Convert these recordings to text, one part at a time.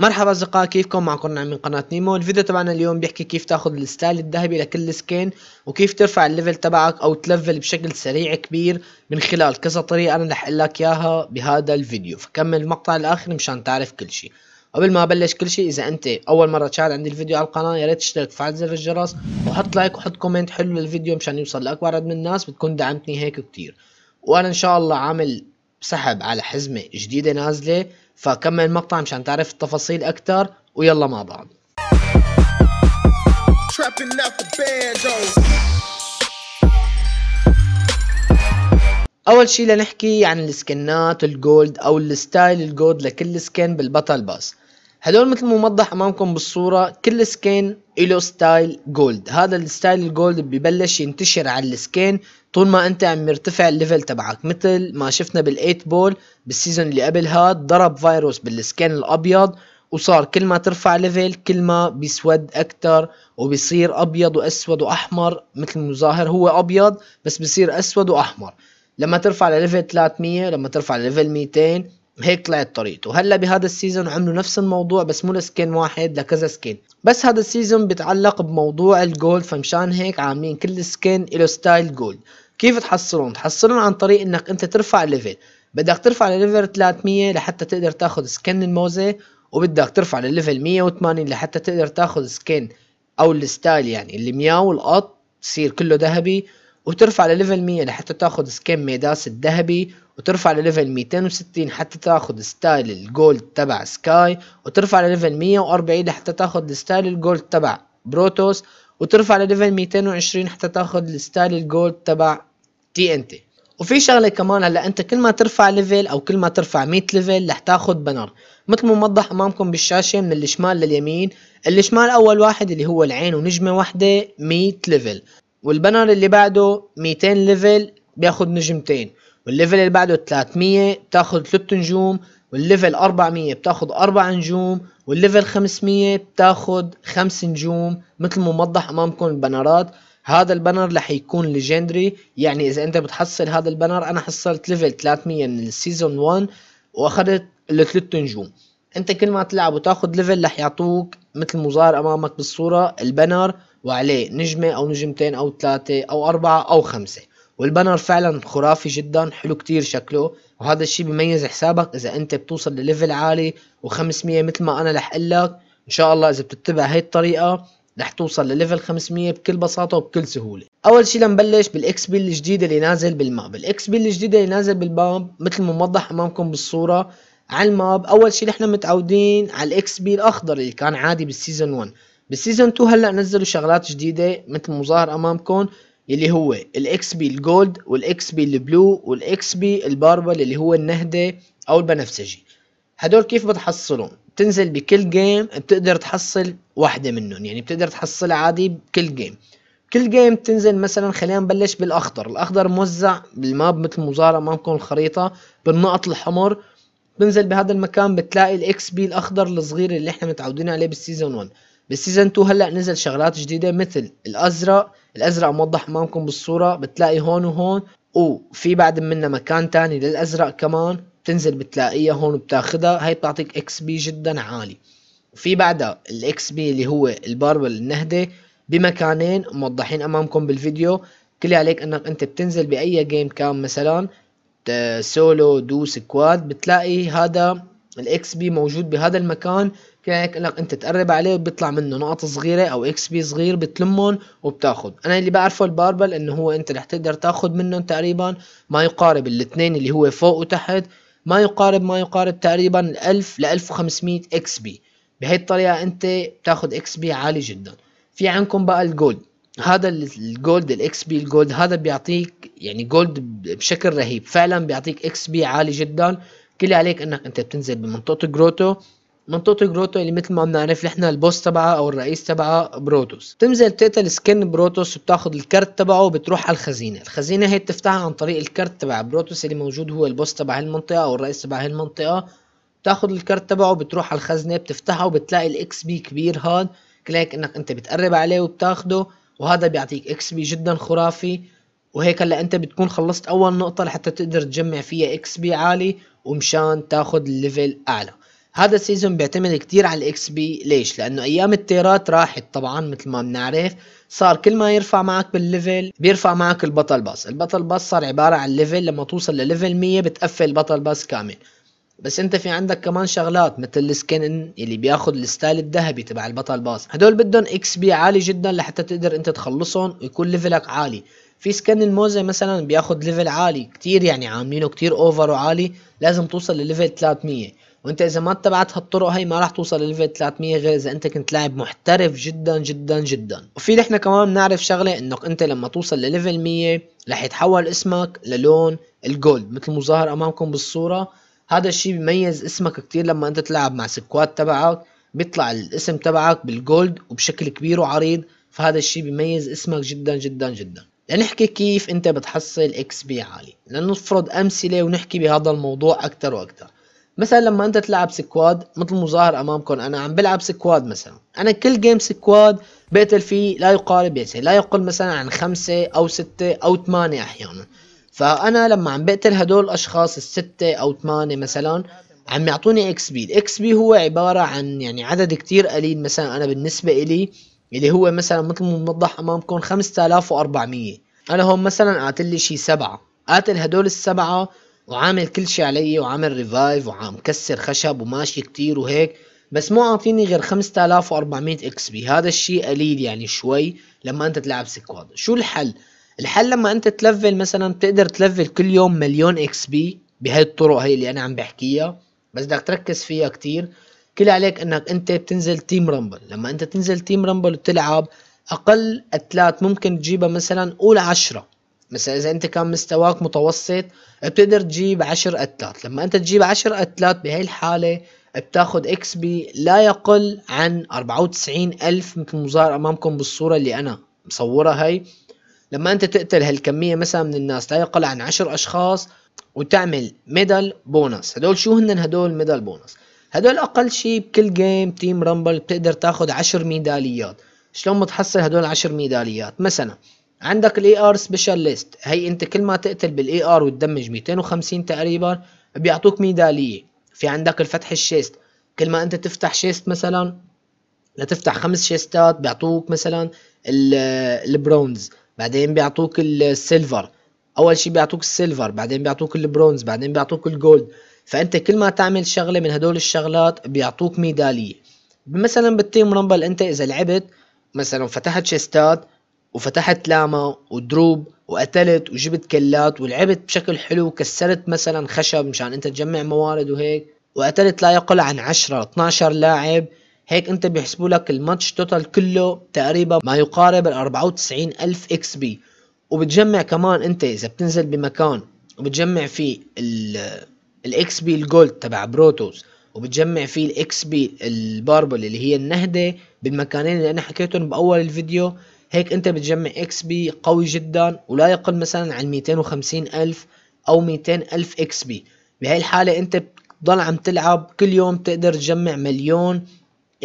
مرحبا اصدقاء كيفكم معكم نعم من قناة نيمو الفيديو تبعنا اليوم بيحكي كيف تاخذ الستايل الذهبي لكل سكين وكيف ترفع الليفل تبعك او تلفل بشكل سريع كبير من خلال كذا طريقة انا رح اقول لك اياها بهذا الفيديو فكمل المقطع الاخر مشان تعرف كل شيء قبل ما ابلش كل شيء اذا انت اول مره تشاهد عندي الفيديو على القناه يا ريت تشترك وفعل زر الجرس وحط لايك وحط كومنت حلو للفيديو مشان يوصل لاكبر عدد من الناس بتكون دعمتني هيك كتير وانا ان شاء الله عامل سحب على حزمه جديده نازله فكمل المقطع مشان تعرف التفاصيل اكثر ويلا مع بعض اول شيء لنحكي عن السكنات الجولد او الستايل الجولد لكل سكن بالبطل باس هدول مثل ما موضح امامكم بالصورة كل سكين له ستايل جولد هذا الستايل الجولد ببلش ينتشر على السكين طول ما انت عم يرتفع الليفل تبعك مثل ما شفنا بالايت بول بالسيزون اللي قبل هاد ضرب فيروس بالسكان الابيض وصار كل ما ترفع ليفل كل ما بيسود اكتر وبيصير ابيض واسود واحمر مثل المظاهر هو ابيض بس بيصير اسود واحمر لما ترفع لليفل 300 لما ترفع لليفل 200 هيك طلعت طريقته هلا بهذا السيزون عملوا نفس الموضوع بس مو لسكين واحد لكذا سكين بس هذا السيزون بيتعلق بموضوع الجولد فمشان هيك عاملين كل سكين له ستايل جولد كيف تحصلون تحصلون عن طريق انك انت ترفع الليفل بدك ترفع لليفل 300 لحتى تقدر تاخذ سكين الموزه وبدك ترفع لليفل 180 لحتى تقدر تاخذ سكين او الستايل يعني اللي مياو القط تصير كله ذهبي وترفع لليفل 100 لحتى تاخذ سكين ميداس الذهبي وترفع لليفل 260 حتى تاخذ ستايل الجولد تبع سكاي وترفع لليفل 140 لحتى تاخذ ستايل الجولد تبع بروتوس وترفع لليفل 220 حتى تاخذ ستايل الجولد تبع تي ان تي وفي شغله كمان هلا انت كل ما ترفع ليفل او كل ما ترفع 100 ليفل رح تاخد بنر مثل ما موضح امامكم بالشاشه من الشمال لليمين الشمال اول واحد اللي هو العين ونجمه واحده 100 ليفل والبنر اللي بعده 200 ليفل بياخد نجمتين والليفل اللي بعده 300 بتاخد 3 نجوم والليفل 400 بتاخد 4 نجوم والليفل 500 بتاخد 5 نجوم مثل ما موضح امامكم البنرات هذا البنر رح يكون ليجندري يعني اذا انت بتحصل هذا البنر انا حصلت ليفل 300 من السيزون 1 واخذت الثلاث نجوم انت كل ما تلعب وتاخد ليفل رح يعطوك مثل مظاهر امامك بالصورة البنر وعليه نجمة او نجمتين او ثلاثة او اربعة او خمسة والبانر فعلا خرافي جدا حلو كتير شكله وهذا الشيء بيميز حسابك اذا انت بتوصل لليفل عالي و500 مثل ما انا رح لك ان شاء الله اذا بتتبع هي الطريقه رح توصل لليفل 500 بكل بساطه وبكل سهوله اول شيء لنبلش بالاكس بي الجديده اللي نازل بالماب الاكس بي الجديده اللي نازل بالماب مثل ما موضح امامكم بالصوره على الماب اول شيء نحن متعودين على الاكس بي الاخضر اللي كان عادي بالسيزون 1 بالسيزون 2 هلا نزلوا شغلات جديده مثل مظاهر امامكم اللي هو الاكس بي الجولد والاكس بي البلو والاكس بي الباربل اللي هو النهدة او البنفسجي هدول كيف بتحصلهم بتنزل بكل جيم بتقدر تحصل واحدة منهم يعني بتقدر تحصلها عادي بكل جيم كل جيم بتنزل مثلا خلينا نبلش بالاخضر الاخضر موزع بالماب مثل مزارة امامكم الخريطة بالنقط الحمر بنزل بهذا المكان بتلاقي الاكس بي الاخضر الصغير اللي احنا متعودين عليه بالسيزون 1 بالسيزون 2 هلا نزل شغلات جديده مثل الازرق الازرق موضح امامكم بالصوره بتلاقي هون وهون وفي بعد منا مكان تاني للازرق كمان بتنزل بتلاقيها هون وبتاخدها هاي بتعطيك اكس بي جدا عالي وفي بعدها الاكس بي اللي هو الباربل النهده بمكانين موضحين امامكم بالفيديو كل عليك انك انت بتنزل باي جيم كان مثلا سولو دو سكواد بتلاقي هذا الاكس بي موجود بهذا المكان هيك انك انت تقرب عليه وبيطلع منه نقط صغيره او اكس بي صغير بتلمهم وبتاخد انا اللي بعرفه الباربل انه هو انت رح تقدر تاخد منهم تقريبا ما يقارب الاثنين اللي هو فوق وتحت ما يقارب ما يقارب تقريبا 1000 ل 1500 اكس بي بهي الطريقه انت بتاخد اكس بي عالي جدا في عندكم بقى الجولد هذا الجولد الاكس بي الجولد هذا بيعطيك يعني جولد بشكل رهيب فعلا بيعطيك اكس بي عالي جدا كل عليك انك انت بتنزل بمنطقه جروتو منطقة جروتو اللي يعني مثل ما بنعرف احنا البوس تبعها او الرئيس تبعها بروتوس بتنزل بتقتل سكن بروتوس بتاخذ الكرت تبعه وبتروح على الخزينة الخزينة هي بتفتحها عن طريق الكرت تبع بروتوس اللي موجود هو البوس تبع هالمنطقة او الرئيس تبع هالمنطقة بتاخد الكرت تبعه بتروح على الخزنة بتفتحها وبتلاقي الاكس بي كبير هاد كل هيك انك انت بتقرب عليه وبتاخده وهذا بيعطيك اكس بي جدا خرافي وهيك هلا انت بتكون خلصت اول نقطة لحتى تقدر تجمع فيها اكس بي عالي ومشان تاخد الليفل اعلى هذا السيزون بيعتمد كتير على الاكس بي ليش لانه ايام التيرات راحت طبعا مثل ما بنعرف صار كل ما يرفع معك بالليفل بيرفع معك البطل باس البطل باس صار عبارة عن ليفل لما توصل لليفل 100 بتقفل البطل باس كامل بس انت في عندك كمان شغلات مثل السكن اللي بياخد الستايل الذهبي تبع البطل باس هدول بدهم اكس بي عالي جدا لحتى تقدر انت تخلصهم ويكون ليفلك عالي في سكن الموزة مثلا بياخد ليفل عالي كتير يعني عاملينه كتير اوفر وعالي لازم توصل لليفل 300 وانت اذا ما اتبعت هالطرق هي ما راح توصل لليفل 300 غير اذا انت كنت لاعب محترف جدا جدا جدا وفي نحن كمان بنعرف شغله انك انت لما توصل لليفل 100 راح يتحول اسمك للون الجولد مثل مظاهر امامكم بالصوره هذا الشيء بيميز اسمك كتير لما انت تلعب مع سكواد تبعك بيطلع الاسم تبعك بالجولد وبشكل كبير وعريض فهذا الشيء بيميز اسمك جدا جدا جدا لنحكي كيف انت بتحصل اكس بي عالي لنفرض امثله ونحكي بهذا الموضوع اكثر واكثر مثلا لما انت تلعب سكواد مثل مظاهر امامكم انا عم بلعب سكواد مثلا انا كل جيم سكواد بقتل فيه لا يقارب يعني لا يقل مثلا عن خمسة او ستة او ثمانية احيانا فانا لما عم بقتل هدول الاشخاص الستة او ثمانية مثلا عم يعطوني اكس بي الاكس بي هو عبارة عن يعني عدد كتير قليل مثلا انا بالنسبة الي اللي هو مثلا مثل موضح امامكم 5400 انا هون مثلا قاتل لي شي سبعة قاتل هدول السبعة وعامل كل شيء علي وعامل ريفايف وعم كسر خشب وماشي كتير وهيك بس مو عاطيني غير 5400 اكس بي هذا الشيء قليل يعني شوي لما انت تلعب سكواد شو الحل الحل لما انت تلفل مثلا بتقدر تلفل كل يوم مليون اكس بي بهاي الطرق هي اللي انا عم بحكيها بس بدك تركز فيها كتير كل عليك انك انت بتنزل تيم رامبل لما انت تنزل تيم رامبل وتلعب اقل اتلات ممكن تجيبها مثلا قول عشرة مثلا اذا انت كان مستواك متوسط بتقدر تجيب 10 قتلات لما انت تجيب 10 قتلات بهي الحاله بتاخد اكس بي لا يقل عن 94 الف مثل مظاهر امامكم بالصوره اللي انا مصورها هي لما انت تقتل هالكميه مثلا من الناس لا يقل عن 10 اشخاص وتعمل ميدال بونس هدول شو هن هدول ميدال بونس هدول اقل شيء بكل جيم تيم رامبل بتقدر تاخد 10 ميداليات شلون بتحصل هدول 10 ميداليات مثلا عندك الاي ار سبيشالست هي انت كل ما تقتل بالاي ار وتدمج 250 تقريبا بيعطوك ميداليه في عندك الفتح الشيست كل ما انت تفتح شيست مثلا لتفتح خمس شيستات بيعطوك مثلا البرونز بعدين بيعطوك السيلفر اول شيء بيعطوك السيلفر بعدين بيعطوك البرونز بعدين بيعطوك الجولد فانت كل ما تعمل شغله من هدول الشغلات بيعطوك ميداليه مثلا بالتيم رامبل انت اذا لعبت مثلا فتحت شيستات وفتحت لاما ودروب وقتلت وجبت كلات ولعبت بشكل حلو وكسرت مثلا خشب مشان انت تجمع موارد وهيك وقتلت لا يقل عن 10 12 لاعب هيك انت بيحسبوا لك الماتش توتال كله تقريبا ما يقارب ال 94 الف اكس بي وبتجمع كمان انت اذا بتنزل بمكان وبتجمع فيه الاكس بي الجولد تبع بروتوس وبتجمع فيه الاكس بي الباربل اللي هي النهده بالمكانين اللي انا حكيتهم باول الفيديو هيك انت بتجمع اكس بي قوي جدا ولا يقل مثلا عن 250 الف او 200 الف اكس بي بهاي الحالة انت بتضل عم تلعب كل يوم تقدر تجمع مليون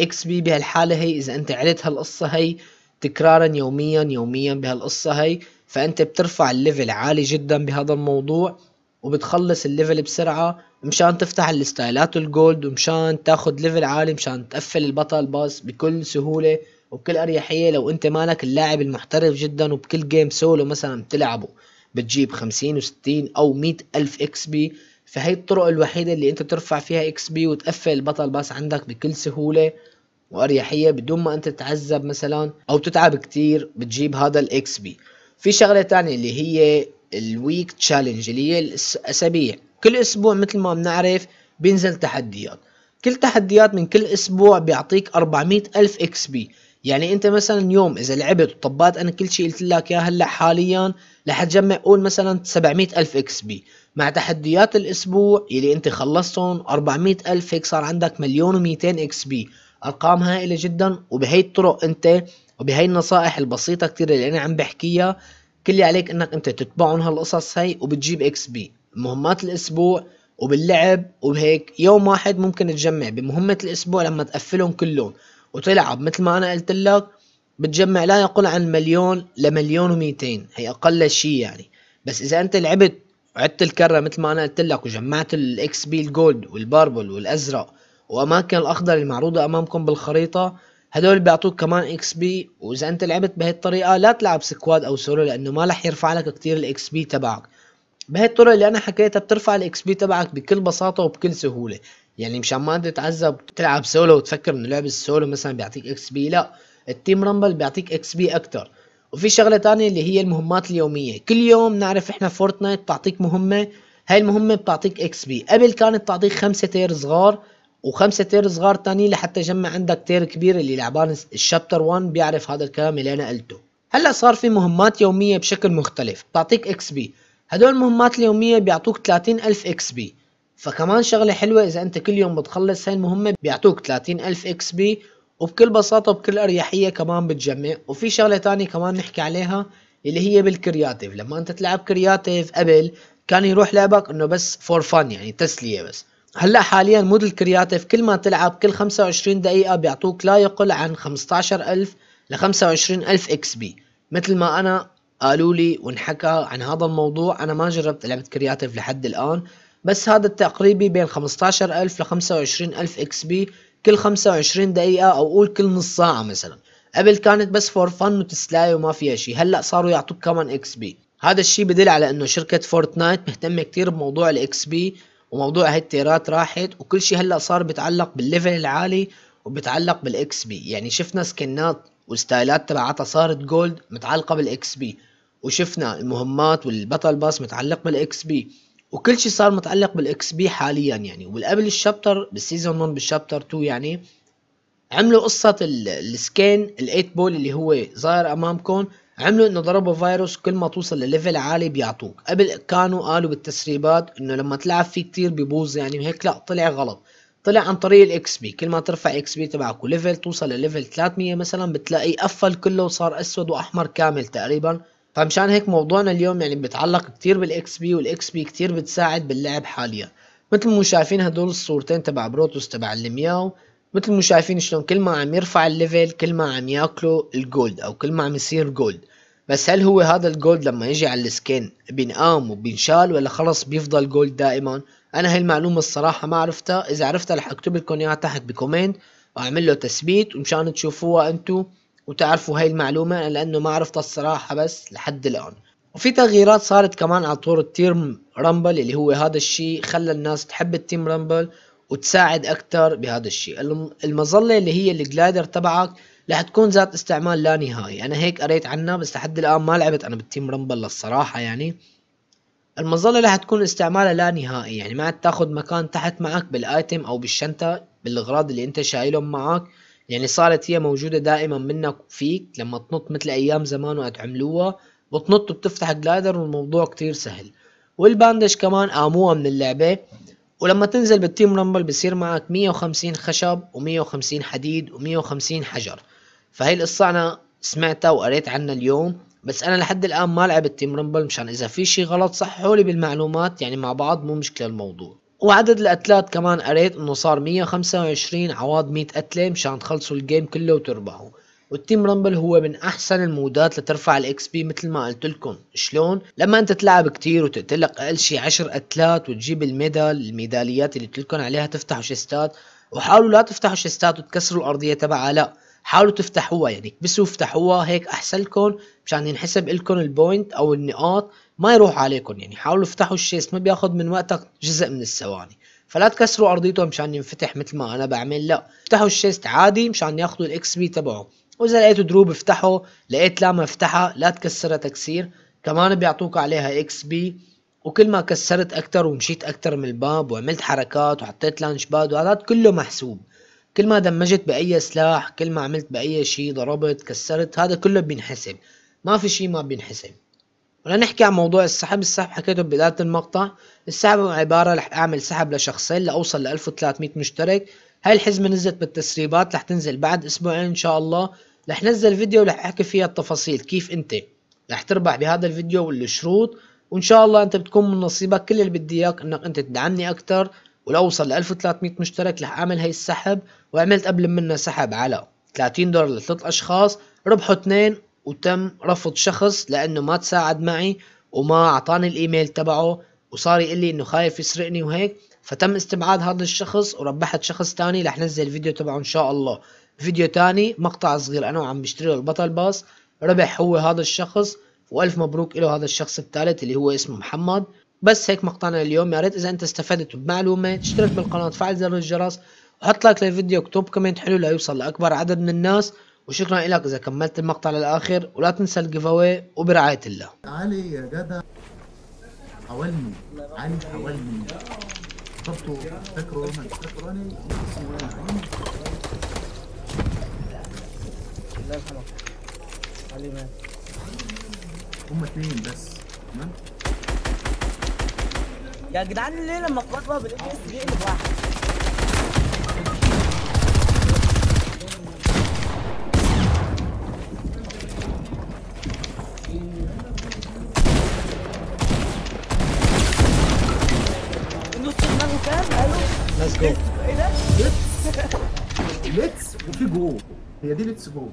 اكس بي بهالحالة هي اذا انت عدت هالقصة هي تكرارا يوميا يوميا بهالقصة هي فانت بترفع الليفل عالي جدا بهذا الموضوع وبتخلص الليفل بسرعة مشان تفتح الستايلات الجولد ومشان تاخد ليفل عالي مشان تقفل البطل باس بكل سهولة وبكل اريحيه لو انت مالك اللاعب المحترف جدا وبكل جيم سولو مثلا بتلعبه بتجيب 50 و60 او 100 الف اكس بي فهي الطرق الوحيده اللي انت ترفع فيها اكس بي وتقفل البطل باس عندك بكل سهوله واريحيه بدون ما انت تعذب مثلا او تتعب كتير بتجيب هذا الاكس بي في شغله تانية اللي هي الويك تشالنج اللي هي الاسابيع كل اسبوع مثل ما بنعرف بينزل تحديات كل تحديات من كل اسبوع بيعطيك 400 الف اكس بي يعني انت مثلا يوم اذا لعبت وطبقت انا كل شيء قلت لك اياه هلا حاليا رح تجمع قول مثلا 700 الف اكس بي مع تحديات الاسبوع يلي انت خلصتهم 400 الف هيك صار عندك مليون و200 اكس بي ارقام هائله جدا وبهي الطرق انت وبهي النصائح البسيطه كتير اللي انا عم بحكيها كل اللي عليك انك انت تتبعهم هالقصص هي وبتجيب اكس بي مهمات الاسبوع وباللعب وبهيك يوم واحد ممكن تجمع بمهمة الأسبوع لما تقفلهم كلهم وتلعب مثل ما انا قلت لك بتجمع لا يقل عن مليون لمليون و200 هي اقل شيء يعني بس اذا انت لعبت عدت الكره مثل ما انا قلت لك وجمعت الاكس بي الجولد والباربل والازرق واماكن الاخضر المعروضه امامكم بالخريطه هدول بيعطوك كمان اكس بي واذا انت لعبت بهي الطريقه لا تلعب سكواد او سولو لانه ما رح يرفع لك كتير الاكس بي تبعك بهي الطرق اللي انا حكيتها بترفع الاكس بي تبعك بكل بساطه وبكل سهوله يعني مشان ما انت تتعذب تلعب سولو وتفكر انه لعب السولو مثلا بيعطيك اكس بي لا التيم رامبل بيعطيك اكس بي اكثر وفي شغله ثانيه اللي هي المهمات اليوميه كل يوم نعرف احنا فورتنايت بتعطيك مهمه هاي المهمة بتعطيك اكس بي قبل كانت تعطيك خمسة تير صغار وخمسة تير صغار تاني لحتى جمع عندك تير كبير اللي لعبان الشابتر 1 بيعرف هذا الكلام اللي انا قلته هلا صار في مهمات يومية بشكل مختلف بتعطيك اكس بي هدول المهمات اليومية بيعطوك 30 ألف اكس بي فكمان شغلة حلوة إذا أنت كل يوم بتخلص هاي المهمة بيعطوك 30 ألف إكس بي وبكل بساطة وبكل أريحية كمان بتجمع وفي شغلة تانية كمان نحكي عليها اللي هي بالكرياتيف لما أنت تلعب كرياتيف قبل كان يروح لعبك إنه بس فور فن يعني تسلية بس هلا حاليا مود الكرياتيف كل ما تلعب كل 25 دقيقة بيعطوك لا يقل عن 15000 ل 25000 اكس بي مثل ما انا قالوا لي وانحكى عن هذا الموضوع انا ما جربت لعبة كرياتيف لحد الان بس هذا التقريبي بين 15000 ل 25000 اكس بي كل 25 دقيقة او قول كل نص ساعة مثلا قبل كانت بس فور فن وتسلاي وما فيها شيء هلا صاروا يعطوك كمان اكس بي هذا الشيء بدل على انه شركة فورتنايت مهتمة كتير بموضوع الاكس بي وموضوع هالتيرات التيرات راحت وكل شيء هلا صار بيتعلق بالليفل العالي وبتعلق بالاكس بي يعني شفنا سكنات والستايلات تبعتها صارت جولد متعلقة بالاكس بي وشفنا المهمات والبطل باس متعلق بالاكس بي وكل شيء صار متعلق بالاكس بي حاليا يعني والقبل الشابتر بالسيزون 1 بالشابتر 2 يعني عملوا قصة السكين الايت بول اللي هو ظاهر امامكم عملوا انه ضربوا فيروس كل ما توصل لليفل عالي بيعطوك قبل كانوا قالوا بالتسريبات انه لما تلعب فيه كتير بيبوظ يعني هيك لا طلع غلط طلع عن طريق الاكس بي كل ما ترفع اكس بي تبعك وليفل توصل لليفل 300 مثلا بتلاقيه قفل كله وصار اسود واحمر كامل تقريبا فمشان هيك موضوعنا اليوم يعني بيتعلق كتير بالاكس بي والاكس بي كتير بتساعد باللعب حاليا مثل ما شايفين هدول الصورتين تبع بروتوس تبع المياو مثل ما شايفين شلون كل ما عم يرفع الليفل كل ما عم ياكله الجولد او كل ما عم يصير جولد بس هل هو هذا الجولد لما يجي على السكين بينقام وبينشال ولا خلص بيفضل جولد دائما انا هاي المعلومه الصراحه ما عرفتها اذا عرفتها رح اكتب لكم اياها تحت بكومنت واعمل له تثبيت ومشان تشوفوها انتو وتعرفوا هاي المعلومة لأنه ما عرفتها الصراحة بس لحد الآن وفي تغييرات صارت كمان على طور التيرم رامبل اللي هو هذا الشيء خلى الناس تحب التيم رامبل وتساعد أكتر بهذا الشيء المظلة اللي هي الجلايدر تبعك رح تكون ذات استعمال لا نهائي أنا هيك قريت عنها بس لحد الآن ما لعبت أنا بالتيم رامبل للصراحة يعني المظلة رح تكون استعمالها لا نهائي يعني ما عاد تاخذ مكان تحت معك بالايتم او بالشنطة بالاغراض اللي انت شايلهم معك يعني صارت هي موجوده دائما منك فيك لما تنط مثل ايام زمان وقت عملوها بتنط وبتفتح جلايدر والموضوع كتير سهل والباندش كمان قاموها من اللعبه ولما تنزل بالتيم رامبل بصير معك 150 خشب و150 حديد و150 حجر فهي القصة أنا سمعتها وقريت عنها اليوم بس أنا لحد الآن ما لعبت تيم رامبل مشان إذا في شي غلط صححوا لي بالمعلومات يعني مع بعض مو مشكلة الموضوع وعدد الاتلات كمان قريت انه صار 125 عوض 100 قتله مشان تخلصوا الجيم كله وتربحوا والتيم رامبل هو من احسن المودات لترفع الاكس بي مثل ما قلت لكم شلون لما انت تلعب كتير وتقتلك اقل شي 10 قتلات وتجيب الميدال الميداليات اللي قلت عليها تفتحوا شيستات وحاولوا لا تفتحوا شيستات وتكسروا الارضيه تبعها لا حاولوا تفتحوها يعني كبسوا افتحوها هيك احسن لكم مشان ينحسب لكم البوينت او النقاط ما يروح عليكم يعني حاولوا افتحوا الشيس ما بياخذ من وقتك جزء من الثواني فلا تكسروا ارضيته مشان ينفتح مثل ما انا بعمل لا افتحوا الشيست عادي مشان ياخذوا الاكس بي تبعه واذا لقيتوا دروب افتحه لقيت لام افتحها لا تكسرها تكسير كمان بيعطوك عليها اكس بي وكل ما كسرت اكتر ومشيت اكتر من الباب وعملت حركات وحطيت لانش باد وهذا كله محسوب كل ما دمجت باي سلاح كل ما عملت باي شيء ضربت كسرت هذا كله بينحسب ما في شيء ما بينحسب ولنحكي عن موضوع السحب السحب حكيته ببداية المقطع السحب هو عبارة رح أعمل سحب لشخصين لأوصل ل 1300 مشترك هاي الحزمة نزلت بالتسريبات رح تنزل بعد أسبوعين إن شاء الله رح نزل فيديو رح أحكي فيها التفاصيل كيف أنت رح تربح بهذا الفيديو والشروط وإن شاء الله أنت بتكون من نصيبك كل اللي بدي إياك إنك أنت تدعمني أكتر ولأوصل ل 1300 مشترك رح أعمل هاي السحب وعملت قبل منه سحب على 30 دولار لثلاث أشخاص ربحوا اثنين وتم رفض شخص لانه ما تساعد معي وما اعطاني الايميل تبعه وصار يقول لي انه خايف يسرقني وهيك فتم استبعاد هذا الشخص وربحت شخص تاني رح نزل فيديو تبعه ان شاء الله فيديو تاني مقطع صغير انا وعم بشتري البطل باص ربح هو هذا الشخص والف مبروك له هذا الشخص الثالث اللي هو اسمه محمد بس هيك مقطعنا اليوم يا ريت اذا انت استفدت بمعلومه اشترك بالقناه فعل زر الجرس وحط لايك للفيديو اكتب كومنت حلو ليوصل لاكبر عدد من الناس وشكرا لك اذا كملت المقطع للاخر ولا تنسى الجيف وبرعايه الله علي يا جدع حاولني علي حاولني شفتوا فاكره انا فاكره انا لا يرحمك علي مات هما اتنين بس تمام يا جدعان ليه لما اتلخبط بالاي بي اس بيقلب واحد يدي للسجون